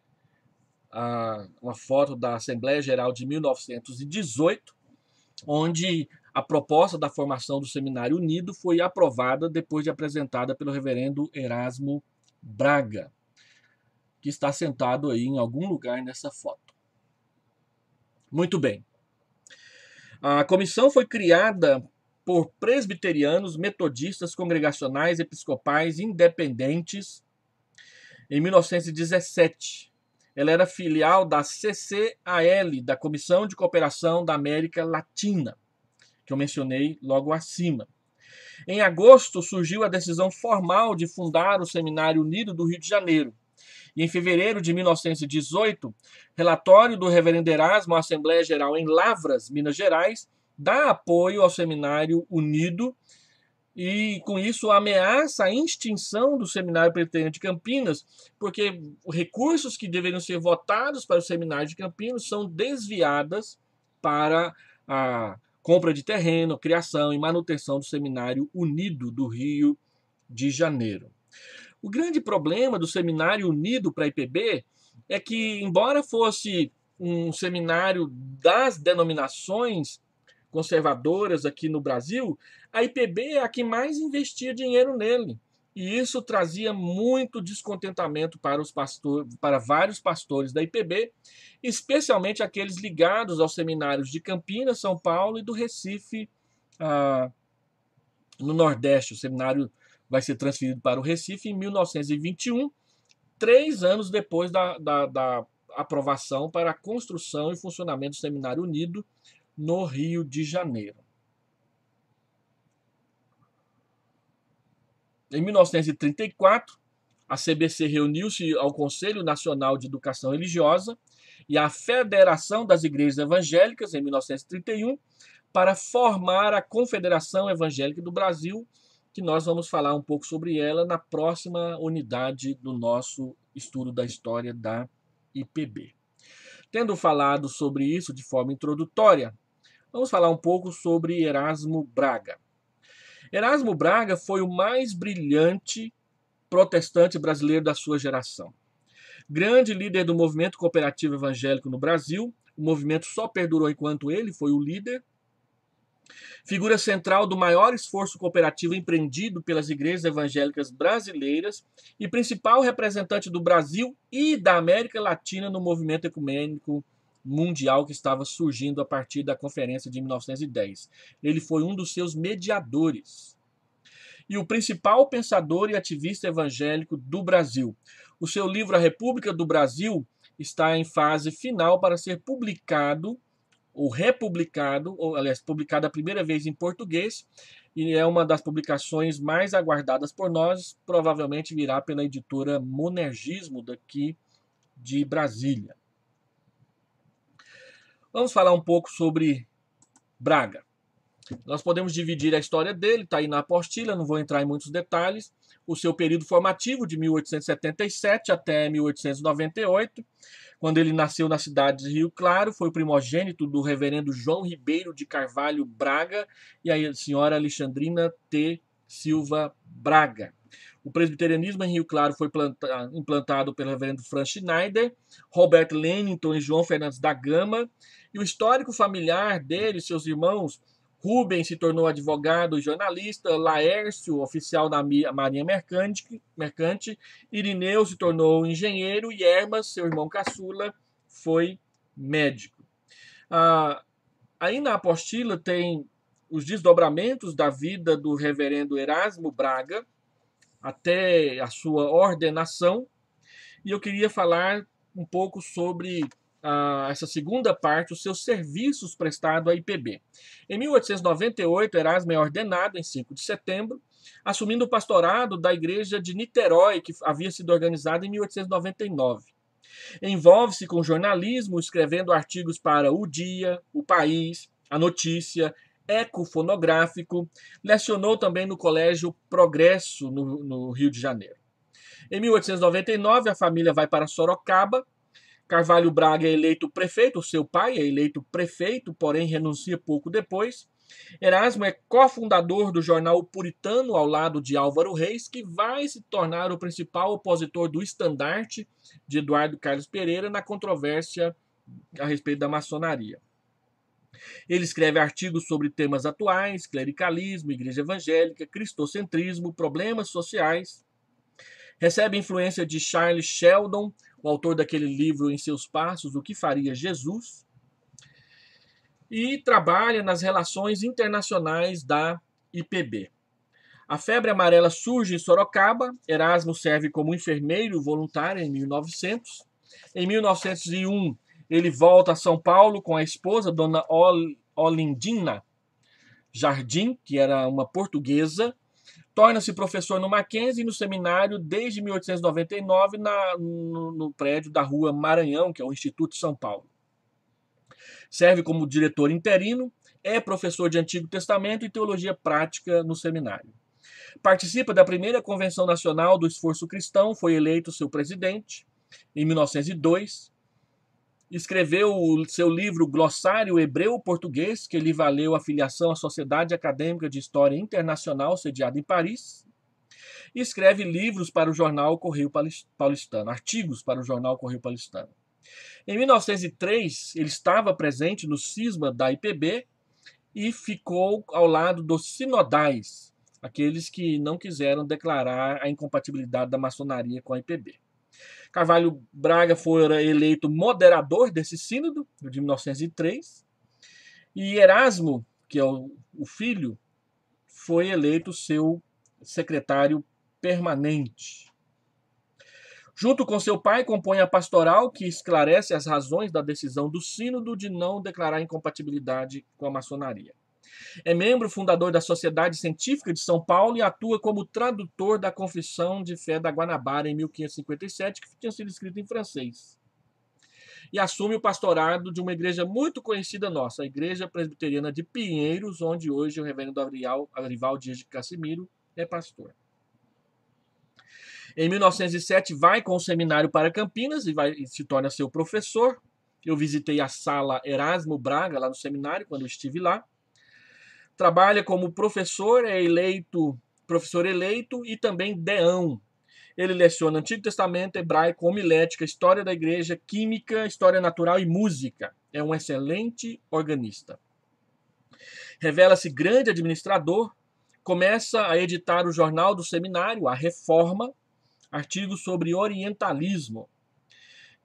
a, uma foto da Assembleia Geral de 1918, onde a proposta da formação do Seminário Unido foi aprovada depois de apresentada pelo reverendo Erasmo Braga, que está sentado aí em algum lugar nessa foto. Muito bem. A comissão foi criada por presbiterianos, metodistas, congregacionais, episcopais, independentes, em 1917. Ela era filial da CCAL, da Comissão de Cooperação da América Latina, que eu mencionei logo acima. Em agosto surgiu a decisão formal de fundar o Seminário Unido do Rio de Janeiro. E em fevereiro de 1918, relatório do reverendo Erasmo à Assembleia Geral em Lavras, Minas Gerais, dá apoio ao Seminário Unido e, com isso, ameaça a extinção do Seminário Presbiteriano de Campinas, porque recursos que deveriam ser votados para o Seminário de Campinas são desviadas para a compra de terreno, criação e manutenção do Seminário Unido do Rio de Janeiro. O grande problema do Seminário Unido para a IPB é que, embora fosse um seminário das denominações conservadoras aqui no Brasil, a IPB é a que mais investia dinheiro nele. E isso trazia muito descontentamento para, os pastor, para vários pastores da IPB, especialmente aqueles ligados aos seminários de Campinas, São Paulo e do Recife, ah, no Nordeste, o seminário vai ser transferido para o Recife em 1921, três anos depois da, da, da aprovação para a construção e funcionamento do Seminário Unido no Rio de Janeiro. Em 1934, a CBC reuniu-se ao Conselho Nacional de Educação Religiosa e à Federação das Igrejas Evangélicas, em 1931, para formar a Confederação Evangélica do Brasil, que nós vamos falar um pouco sobre ela na próxima unidade do nosso estudo da história da IPB. Tendo falado sobre isso de forma introdutória, vamos falar um pouco sobre Erasmo Braga. Erasmo Braga foi o mais brilhante protestante brasileiro da sua geração. Grande líder do movimento cooperativo evangélico no Brasil, o movimento só perdurou enquanto ele foi o líder, Figura central do maior esforço cooperativo empreendido pelas igrejas evangélicas brasileiras e principal representante do Brasil e da América Latina no movimento ecumênico mundial que estava surgindo a partir da Conferência de 1910. Ele foi um dos seus mediadores. E o principal pensador e ativista evangélico do Brasil. O seu livro A República do Brasil está em fase final para ser publicado ou republicado, ou aliás, publicado a primeira vez em português, e é uma das publicações mais aguardadas por nós, provavelmente virá pela editora Monergismo daqui de Brasília. Vamos falar um pouco sobre Braga. Nós podemos dividir a história dele, está aí na apostila, não vou entrar em muitos detalhes, o seu período formativo de 1877 até 1898, quando ele nasceu na cidade de Rio Claro, foi o primogênito do reverendo João Ribeiro de Carvalho Braga e a senhora Alexandrina T. Silva Braga. O presbiterianismo em Rio Claro foi implantado pelo reverendo Franz Schneider, Robert Lennington e João Fernandes da Gama, e o histórico familiar dele, seus irmãos, Rubens se tornou advogado e jornalista, Laércio, oficial da Marinha Mercante, Mercante, Irineu se tornou engenheiro e Hermas, seu irmão caçula, foi médico. Ah, aí na apostila tem os desdobramentos da vida do reverendo Erasmo Braga até a sua ordenação, e eu queria falar um pouco sobre essa segunda parte os seus serviços prestados à IPB. Em 1898, Erasmo é ordenado em 5 de setembro, assumindo o pastorado da igreja de Niterói, que havia sido organizada em 1899. Envolve-se com jornalismo, escrevendo artigos para O Dia, O País, A Notícia, Eco Fonográfico, lecionou também no Colégio Progresso, no, no Rio de Janeiro. Em 1899, a família vai para Sorocaba, Carvalho Braga é eleito prefeito, seu pai é eleito prefeito, porém renuncia pouco depois. Erasmo é cofundador do jornal Puritano, ao lado de Álvaro Reis, que vai se tornar o principal opositor do estandarte de Eduardo Carlos Pereira na controvérsia a respeito da maçonaria. Ele escreve artigos sobre temas atuais, clericalismo, igreja evangélica, cristocentrismo, problemas sociais. Recebe influência de Charles Sheldon, o autor daquele livro Em Seus Passos, O que Faria Jesus, e trabalha nas relações internacionais da IPB. A febre amarela surge em Sorocaba, Erasmo serve como enfermeiro voluntário em 1900. Em 1901, ele volta a São Paulo com a esposa, Dona Olindina Jardim, que era uma portuguesa Torna-se professor no Mackenzie e no seminário desde 1899 na, no, no prédio da Rua Maranhão, que é o Instituto de São Paulo. Serve como diretor interino, é professor de Antigo Testamento e Teologia Prática no seminário. Participa da primeira Convenção Nacional do Esforço Cristão, foi eleito seu presidente em 1902 escreveu o seu livro Glossário Hebreu-Português, que lhe valeu a filiação à Sociedade Acadêmica de História Internacional, sediada em Paris. E escreve livros para o jornal Correio Paulistano, artigos para o jornal Correio Paulistano. Em 1903, ele estava presente no cisma da IPB e ficou ao lado dos sinodais, aqueles que não quiseram declarar a incompatibilidade da maçonaria com a IPB. Carvalho Braga foi eleito moderador desse sínodo, de 1903, e Erasmo, que é o, o filho, foi eleito seu secretário permanente. Junto com seu pai, compõe a pastoral que esclarece as razões da decisão do Sínodo de não declarar incompatibilidade com a maçonaria. É membro fundador da Sociedade Científica de São Paulo e atua como tradutor da Confissão de Fé da Guanabara em 1557, que tinha sido escrita em francês. E assume o pastorado de uma igreja muito conhecida nossa, a Igreja Presbiteriana de Pinheiros, onde hoje o reverendo Arival Dias de Casimiro é pastor. Em 1907, vai com o seminário para Campinas e, vai, e se torna seu professor. Eu visitei a sala Erasmo Braga, lá no seminário, quando estive lá. Trabalha como professor, é eleito, professor eleito e também deão. Ele leciona Antigo Testamento, Hebraico, Homilética, História da Igreja, Química, História Natural e Música. É um excelente organista. Revela-se grande administrador, começa a editar o jornal do seminário, A Reforma, artigos sobre orientalismo.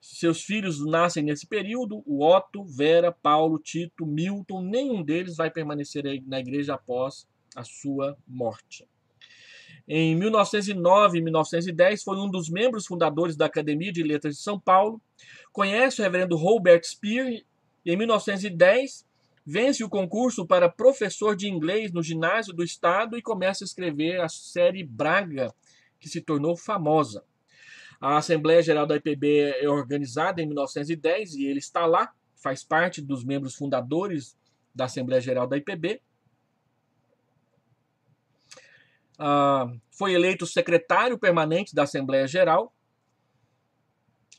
Seus filhos nascem nesse período, o Otto, Vera, Paulo, Tito, Milton, nenhum deles vai permanecer na igreja após a sua morte. Em 1909 e 1910, foi um dos membros fundadores da Academia de Letras de São Paulo. Conhece o reverendo Robert Speer e, em 1910, vence o concurso para professor de inglês no ginásio do estado e começa a escrever a série Braga, que se tornou famosa. A Assembleia Geral da IPB é organizada em 1910 e ele está lá, faz parte dos membros fundadores da Assembleia Geral da IPB. Uh, ah, foi eleito secretário permanente da Assembleia Geral.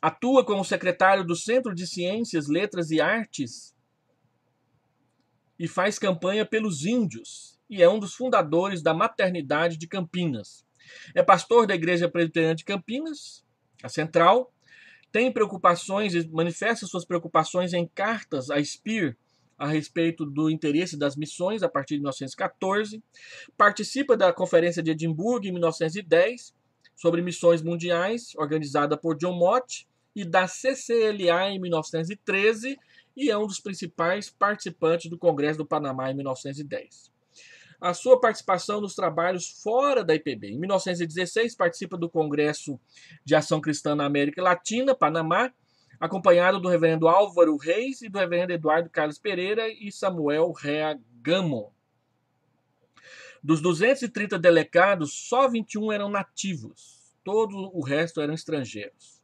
Atua como secretário do Centro de Ciências, Letras e Artes e faz campanha pelos índios. E é um dos fundadores da Maternidade de Campinas. É pastor da Igreja Presbiteriana de Campinas a central tem preocupações e manifesta suas preocupações em cartas a Speer a respeito do interesse das missões a partir de 1914, participa da Conferência de Edimburgo em 1910 sobre missões mundiais, organizada por John Mott, e da CCLA em 1913 e é um dos principais participantes do Congresso do Panamá em 1910 a sua participação nos trabalhos fora da IPB. Em 1916, participa do Congresso de Ação Cristã na América Latina, Panamá, acompanhado do reverendo Álvaro Reis e do reverendo Eduardo Carlos Pereira e Samuel Rea Gamo. Dos 230 delegados, só 21 eram nativos, todo o resto eram estrangeiros.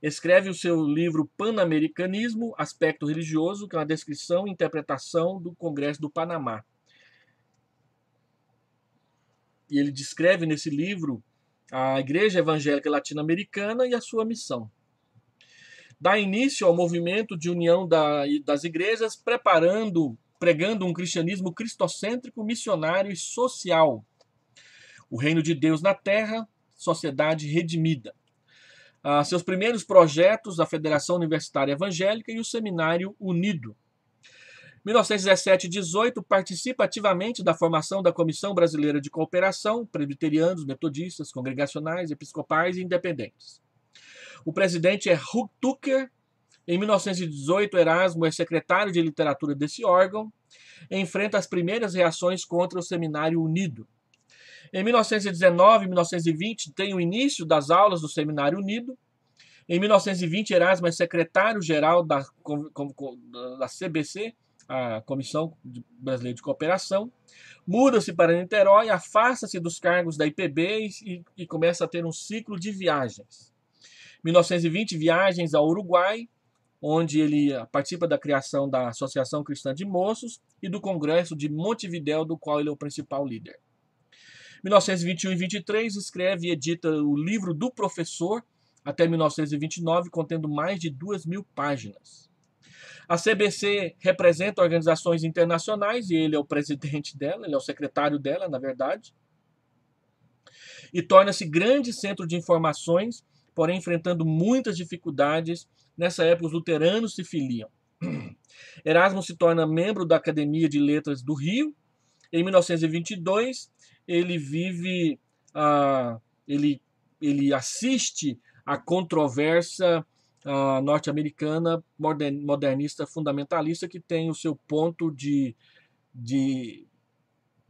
Escreve o seu livro Panamericanismo, Aspecto Religioso, que é uma descrição e interpretação do Congresso do Panamá e ele descreve nesse livro a Igreja Evangélica Latino-Americana e a sua missão. Dá início ao movimento de união da, das igrejas, preparando, pregando um cristianismo cristocêntrico, missionário e social. O reino de Deus na terra, sociedade redimida. Ah, seus primeiros projetos, a Federação Universitária Evangélica e o Seminário Unido, 1917-18 participa ativamente da formação da Comissão Brasileira de Cooperação, presbiterianos, metodistas, congregacionais, episcopais e independentes. O presidente é Hug Tucker. Em 1918, Erasmo é secretário de literatura desse órgão. Enfrenta as primeiras reações contra o Seminário Unido. Em 1919 e 1920, tem o início das aulas do Seminário Unido. Em 1920, Erasmo é secretário-geral da, da CBC a Comissão Brasileira de Cooperação, muda-se para Niterói, afasta-se dos cargos da IPB e, e começa a ter um ciclo de viagens. 1920, viagens ao Uruguai, onde ele participa da criação da Associação Cristã de Moços e do Congresso de Montevideo, do qual ele é o principal líder. 1921 e 23 escreve e edita o livro do professor até 1929, contendo mais de duas mil páginas. A CBC representa organizações internacionais e ele é o presidente dela, ele é o secretário dela, na verdade. E torna-se grande centro de informações, porém enfrentando muitas dificuldades. Nessa época, os luteranos se filiam. Erasmo se torna membro da Academia de Letras do Rio. Em 1922, ele vive, uh, ele, ele assiste à controvérsia uh, norte-americana modernista fundamentalista que tem o seu ponto de, de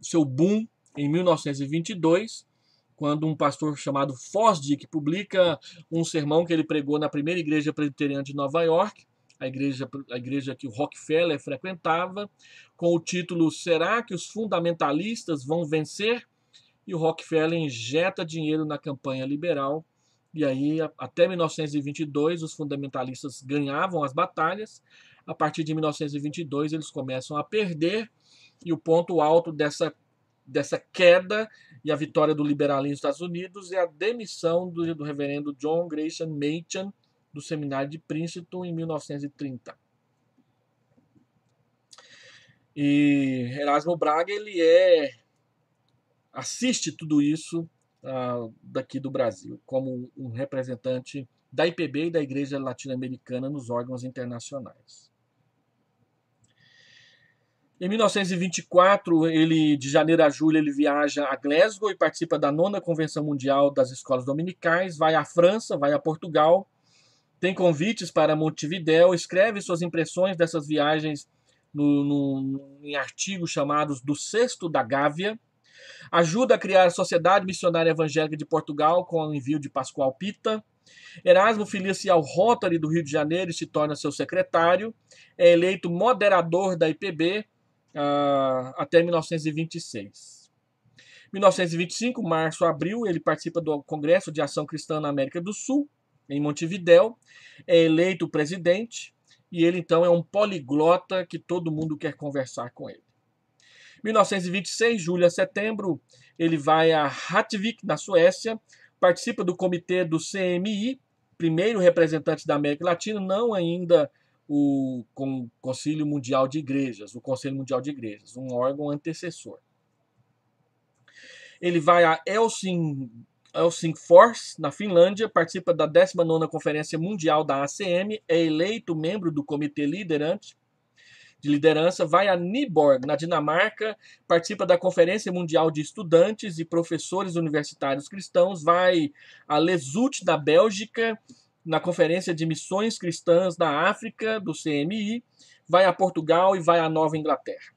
seu boom em 1922 quando um pastor chamado Fosdick publica um sermão que ele pregou na primeira igreja presbiteriana de Nova York, a igreja, a igreja que o Rockefeller frequentava, com o título Será que os fundamentalistas vão vencer? E o Rockefeller injeta dinheiro na campanha liberal e aí, até 1922, os fundamentalistas ganhavam as batalhas. A partir de 1922, eles começam a perder. E o ponto alto dessa, dessa queda e a vitória do liberalismo nos Estados Unidos é a demissão do, do reverendo John Grayson Machen do seminário de Princeton em 1930. E Erasmo Braga ele é assiste tudo isso uh, daqui do Brasil, como um representante da IPB e da Igreja Latino-Americana nos órgãos internacionais. Em 1924, ele de janeiro a julho ele viaja a Glasgow e participa da nona convenção mundial das escolas dominicais, vai à França, vai a Portugal, tem convites para Montevidéu, escreve suas impressões dessas viagens no, no, em artigos chamados do Sexto da Gávea, Ajuda a criar a Sociedade Missionária Evangélica de Portugal com o envio de Pascoal Pita. Erasmo filia-se ao Rotary do Rio de Janeiro e se torna seu secretário. É eleito moderador da IPB uh, ah, até 1926. 1925, março, abril, ele participa do Congresso de Ação Cristã na América do Sul, em Montevidéu, é eleito presidente e ele então é um poliglota que todo mundo quer conversar com ele. 1926, julho a setembro, ele vai a Hattvik, na Suécia, participa do comitê do CMI, primeiro representante da América Latina, não ainda o Conselho Mundial de Igrejas, o Conselho Mundial de Igrejas, um órgão antecessor. Ele vai a Helsing, Helsingfors, na Finlândia, participa da 19ª Conferência Mundial da ACM, é eleito membro do comitê liderante de liderança, vai a Niborg, na Dinamarca, participa da Conferência Mundial de Estudantes e Professores Universitários Cristãos, vai a Lesut, na Bélgica, na Conferência de Missões Cristãs da África, do CMI, vai a Portugal e vai à Nova Inglaterra.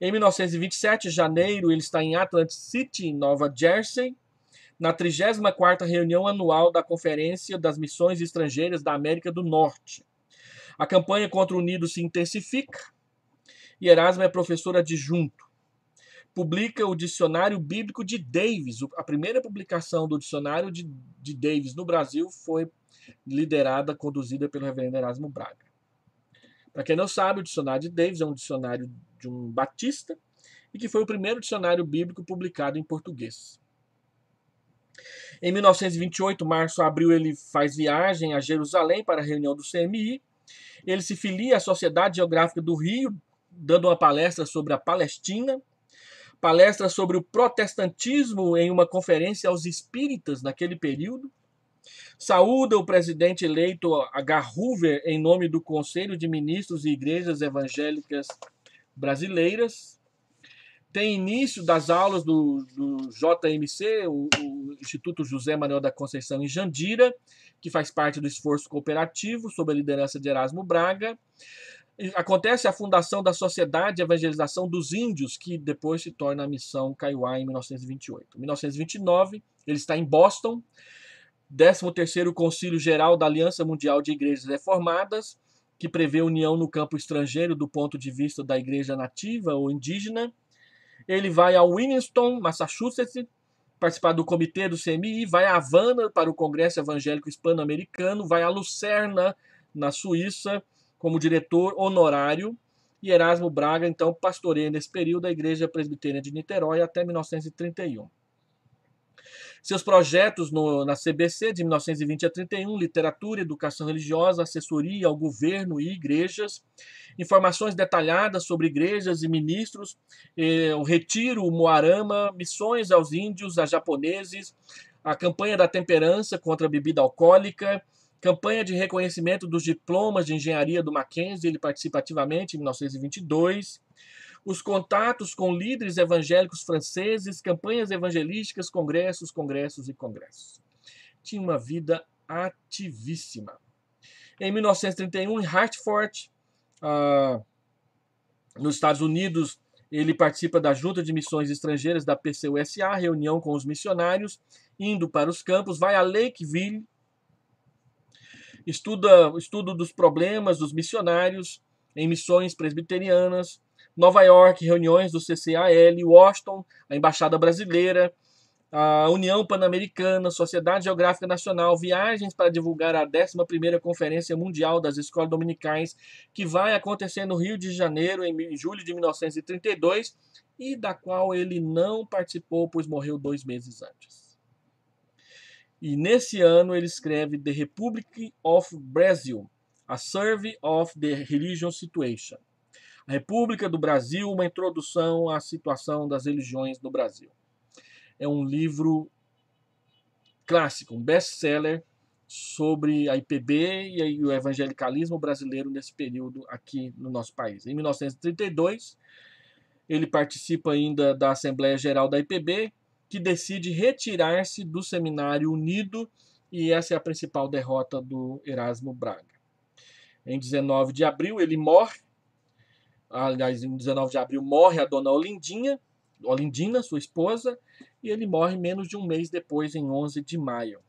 Em 1927, janeiro, ele está em Atlantic City, Nova Jersey, na 34ª reunião anual da Conferência das Missões Estrangeiras da América do Norte. A campanha contra o nido se intensifica e Erasmo é professor adjunto. Publica o Dicionário Bíblico de Davis. A primeira publicação do Dicionário de, de Davis no Brasil foi liderada, conduzida pelo reverendo Erasmo Braga. Para quem não sabe, o Dicionário de Davis é um dicionário de um batista e que foi o primeiro dicionário bíblico publicado em português. Em 1928, março, abril, ele faz viagem a Jerusalém para a reunião do CMI ele se filia à Sociedade Geográfica do Rio, dando uma palestra sobre a Palestina, palestra sobre o protestantismo em uma conferência aos espíritas naquele período. Saúda o presidente eleito H. Hoover em nome do Conselho de Ministros e Igrejas Evangélicas Brasileiras tem início das aulas do, do JMC, o, o, Instituto José Manuel da Conceição em Jandira, que faz parte do esforço cooperativo sob a liderança de Erasmo Braga. Acontece a fundação da Sociedade de Evangelização dos Índios, que depois se torna a missão Kaiowá em 1928. Em 1929, ele está em Boston, 13º Concílio Geral da Aliança Mundial de Igrejas Reformadas, que prevê união no campo estrangeiro do ponto de vista da igreja nativa ou indígena, ele vai a Winston, Massachusetts, participar do comitê do CMI, vai a Havana para o Congresso Evangélico Hispano-Americano, vai a Lucerna, na Suíça, como diretor honorário, e Erasmo Braga, então, pastoreia nesse período a Igreja Presbiteriana de Niterói até 1931. Seus projetos no, na CBC, de 1920 a 31, literatura, educação religiosa, assessoria ao governo e igrejas, informações detalhadas sobre igrejas e ministros, eh, o retiro, o moarama, missões aos índios, a japoneses, a campanha da temperança contra a bebida alcoólica, campanha de reconhecimento dos diplomas de engenharia do Mackenzie, ele participativamente em 1922, os contatos com líderes evangélicos franceses, campanhas evangelísticas, congressos, congressos e congressos. Tinha uma vida ativíssima. Em 1931, em Hartford, ah, nos Estados Unidos, ele participa da Junta de Missões Estrangeiras da PCUSA, reunião com os missionários, indo para os campos, vai a Lakeville, estuda estudo dos problemas dos missionários em missões presbiterianas, Nova York, reuniões do CCAL, Washington, a Embaixada Brasileira, a União Pan-Americana, Sociedade Geográfica Nacional, viagens para divulgar a 11ª Conferência Mundial das Escolas Dominicais, que vai acontecer no Rio de Janeiro em julho de 1932 e da qual ele não participou, pois morreu dois meses antes. E nesse ano ele escreve The Republic of Brazil, A Survey of the Religion Situation, República do Brasil, uma introdução à situação das religiões no Brasil. É um livro clássico, um best-seller sobre a IPB e o evangelicalismo brasileiro nesse período aqui no nosso país. Em 1932, ele participa ainda da Assembleia Geral da IPB, que decide retirar-se do Seminário Unido, e essa é a principal derrota do Erasmo Braga. Em 19 de abril, ele morre aliás, em 19 de abril, morre a dona Olindinha, Olindina, sua esposa, e ele morre menos de um mês depois, em 11 de maio.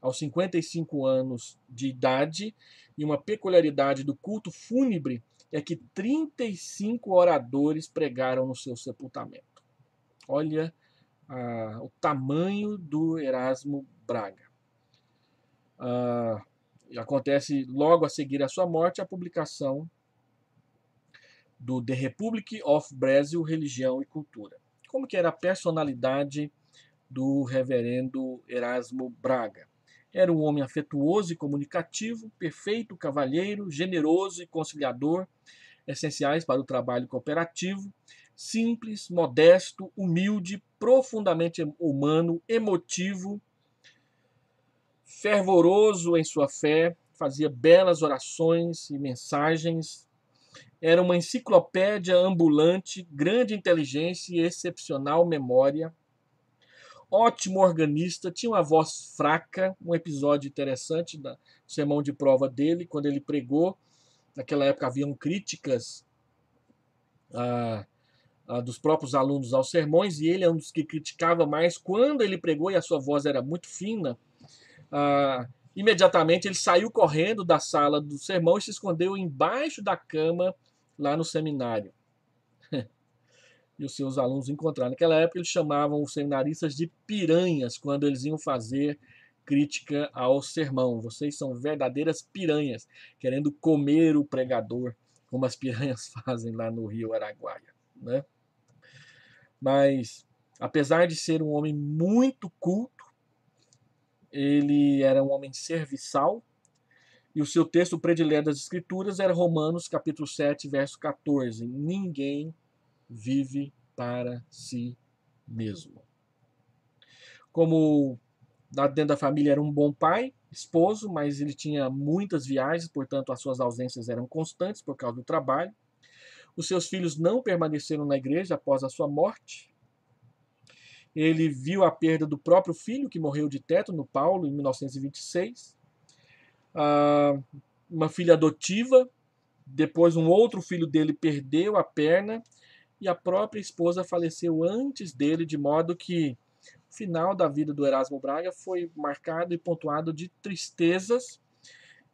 Aos 55 anos de idade, e uma peculiaridade do culto fúnebre é que 35 oradores pregaram no seu sepultamento. Olha ah, o tamanho do Erasmo Braga. Ah, acontece logo a seguir à sua morte a publicação do The Republic of Brazil, Religião e Cultura. Como que era a personalidade do reverendo Erasmo Braga? Era um homem afetuoso e comunicativo, perfeito cavalheiro, generoso e conciliador, essenciais para o trabalho cooperativo, simples, modesto, humilde, profundamente humano, emotivo, fervoroso em sua fé, fazia belas orações e mensagens era uma enciclopédia ambulante, grande inteligência e excepcional memória. Ótimo organista, tinha uma voz fraca, um episódio interessante da sermão de prova dele, quando ele pregou. Naquela época haviam críticas ah, ah, dos próprios alunos aos sermões, e ele é um dos que criticava mais. Quando ele pregou e a sua voz era muito fina, ah, imediatamente ele saiu correndo da sala do sermão e se escondeu embaixo da cama lá no seminário. e os seus alunos encontraram. Naquela época, eles chamavam os seminaristas de piranhas quando eles iam fazer crítica ao sermão. Vocês são verdadeiras piranhas, querendo comer o pregador, como as piranhas fazem lá no Rio Araguaia. Né? Mas, apesar de ser um homem muito culto, ele era um homem serviçal, e o seu texto predileto das Escrituras era Romanos capítulo 7, verso 14. Ninguém vive para si mesmo. Como dentro da família era um bom pai, esposo, mas ele tinha muitas viagens, portanto as suas ausências eram constantes por causa do trabalho. Os seus filhos não permaneceram na igreja após a sua morte. Ele viu a perda do próprio filho, que morreu de no Paulo, em 1926. Ah, uma filha adotiva, depois um outro filho dele perdeu a perna e a própria esposa faleceu antes dele, de modo que o final da vida do Erasmo Braga foi marcado e pontuado de tristezas.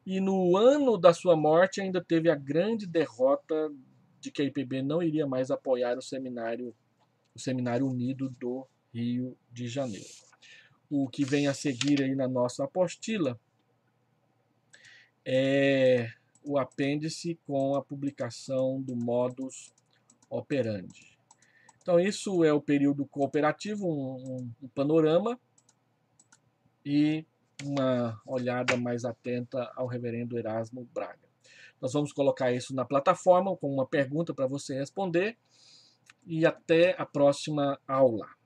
E no ano da sua morte ainda teve a grande derrota de que a IPB não iria mais apoiar o seminário, o seminário unido do Rio de Janeiro. O que vem a seguir aí na nossa apostila é o apêndice com a publicação do modus operandi. Então, isso é o período cooperativo, um, um panorama e uma olhada mais atenta ao reverendo Erasmo Braga. Nós vamos colocar isso na plataforma com uma pergunta para você responder e até a próxima aula.